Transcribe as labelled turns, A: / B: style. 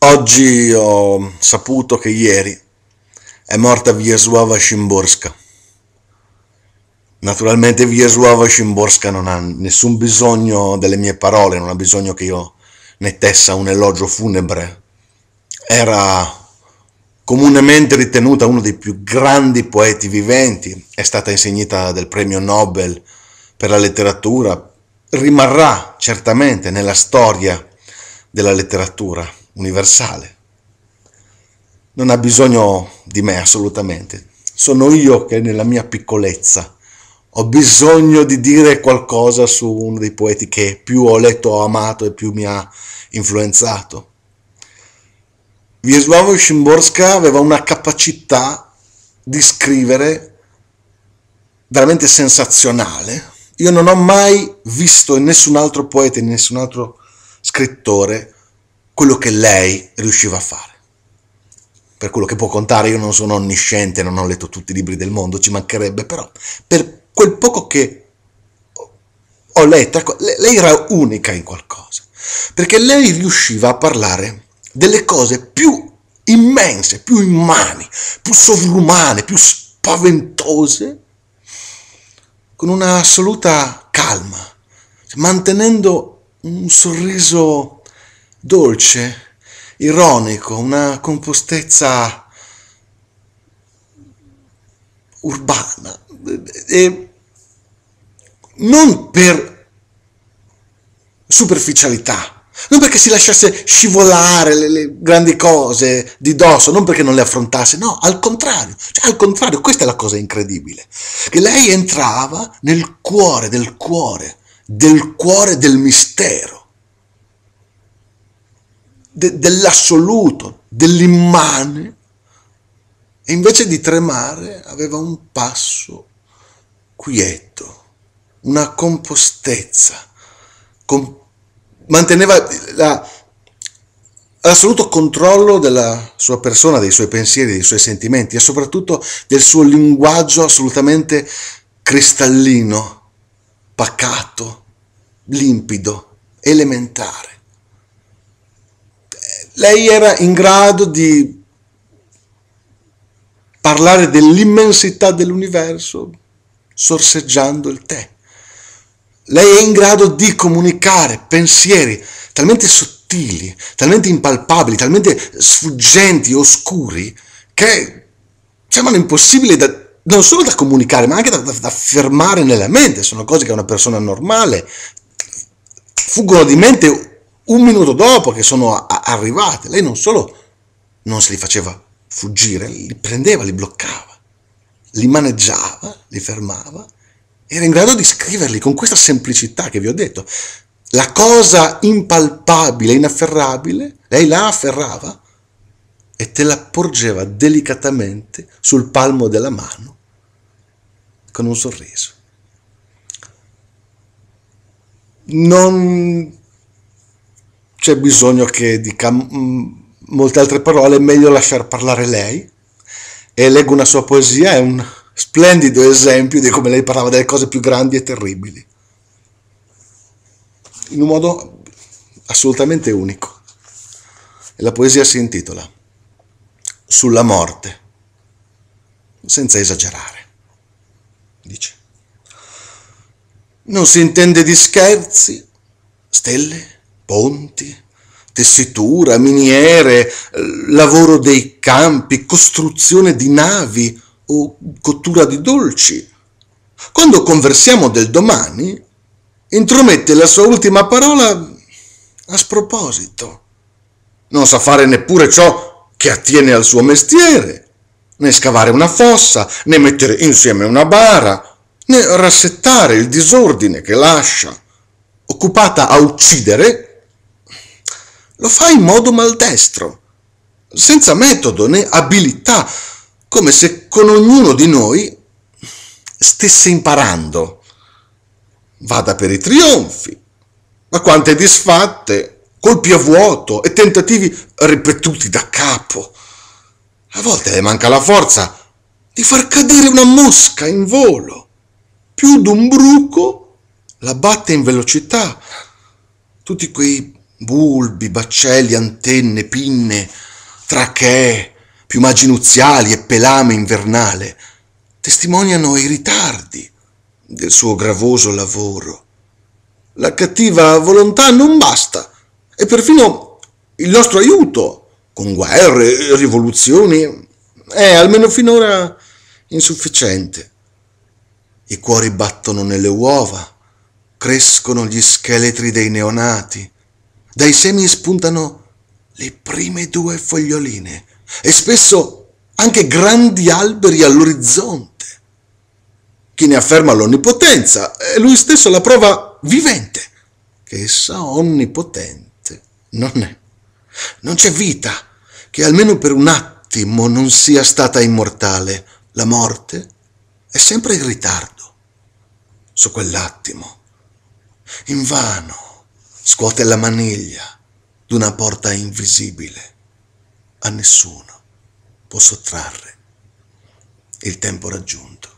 A: Oggi ho saputo che ieri è morta Wiesława Szymborska. Naturalmente Wiesława Szymborska non ha nessun bisogno delle mie parole, non ha bisogno che io ne tessa un elogio funebre. Era comunemente ritenuta uno dei più grandi poeti viventi, è stata insegnata del premio Nobel per la letteratura, rimarrà certamente nella storia della letteratura universale. Non ha bisogno di me assolutamente. Sono io che nella mia piccolezza ho bisogno di dire qualcosa su uno dei poeti che più ho letto, ho amato e più mi ha influenzato. Wiesława Szymborska aveva una capacità di scrivere veramente sensazionale. Io non ho mai visto in nessun altro poeta, in nessun altro scrittore, quello che lei riusciva a fare. Per quello che può contare, io non sono onnisciente, non ho letto tutti i libri del mondo, ci mancherebbe però. Per quel poco che ho letto, ecco, lei era unica in qualcosa, perché lei riusciva a parlare delle cose più immense, più immani, più sovrumane, più spaventose, con un'assoluta calma, mantenendo un sorriso dolce, ironico, una compostezza urbana. E non per superficialità, non perché si lasciasse scivolare le, le, grandi cose di dosso, non perché non le affrontasse, no, al contrario, cioè, al contrario, questa è la cosa incredibile, che lei entrava nel cuore del cuore, del cuore del mistero de, dell'assoluto, dell'immane, e invece di tremare aveva un passo quieto, una compostezza, com- manteneva la, l'assoluto controllo della sua persona, dei suoi pensieri, dei suoi sentimenti e soprattutto del suo linguaggio assolutamente cristallino, pacato, limpido, elementare lei era in grado di parlare dell'immensità dell'universo sorseggiando il tè. Lei è in grado di comunicare pensieri talmente sottili, talmente impalpabili, talmente sfuggenti, oscuri, che sembrano cioè, impossibili da, non solo da comunicare, ma anche da, da, da fermare nella mente. Sono cose che una persona normale fuggono di mente un minuto dopo che sono arrivate, lei non solo non se li faceva fuggire, li prendeva, li bloccava, li maneggiava, li fermava, era in grado di scriverli con questa semplicità che vi ho detto. La cosa impalpabile, inafferrabile, lei la afferrava e te la porgeva delicatamente sul palmo della mano con un sorriso. Non c'è bisogno che dica mm, molte altre parole, è meglio lasciar parlare lei. E leggo una sua poesia, è un splendido esempio di come lei parlava delle cose più grandi e terribili, in un modo assolutamente unico. E la poesia si intitola Sulla morte, senza esagerare. Dice, non si intende di scherzi, stelle ponti, tessitura, miniere, lavoro dei campi, costruzione di navi o cottura di dolci. Quando conversiamo del domani, intromette la sua ultima parola a sproposito. Non sa fare neppure ciò che attiene al suo mestiere, né scavare una fossa, né mettere insieme una bara, né rassettare il disordine che lascia, occupata a uccidere lo fa in modo maldestro, senza metodo né abilità, come se con ognuno di noi stesse imparando. Vada per i trionfi, ma quante disfatte, colpi a vuoto e tentativi ripetuti da capo. A volte le manca la forza di far cadere una mosca in volo. Più d'un bruco la batte in velocità. Tutti quei bulbi, baccelli, antenne, pinne, trachee, piumaggi nuziali e pelame invernale testimoniano i ritardi del suo gravoso lavoro. La cattiva volontà non basta e perfino il nostro aiuto, con guerre, e rivoluzioni, è almeno finora insufficiente. I cuori battono nelle uova, crescono gli scheletri dei neonati, dai semi spuntano le prime due foglioline e spesso anche grandi alberi all'orizzonte. Chi ne afferma l'onnipotenza è lui stesso la prova vivente che essa onnipotente non è. Non c'è vita che almeno per un attimo non sia stata immortale. La morte è sempre in ritardo su quell'attimo. In vano scuote la maniglia d'una porta invisibile. A nessuno può sottrarre il tempo raggiunto.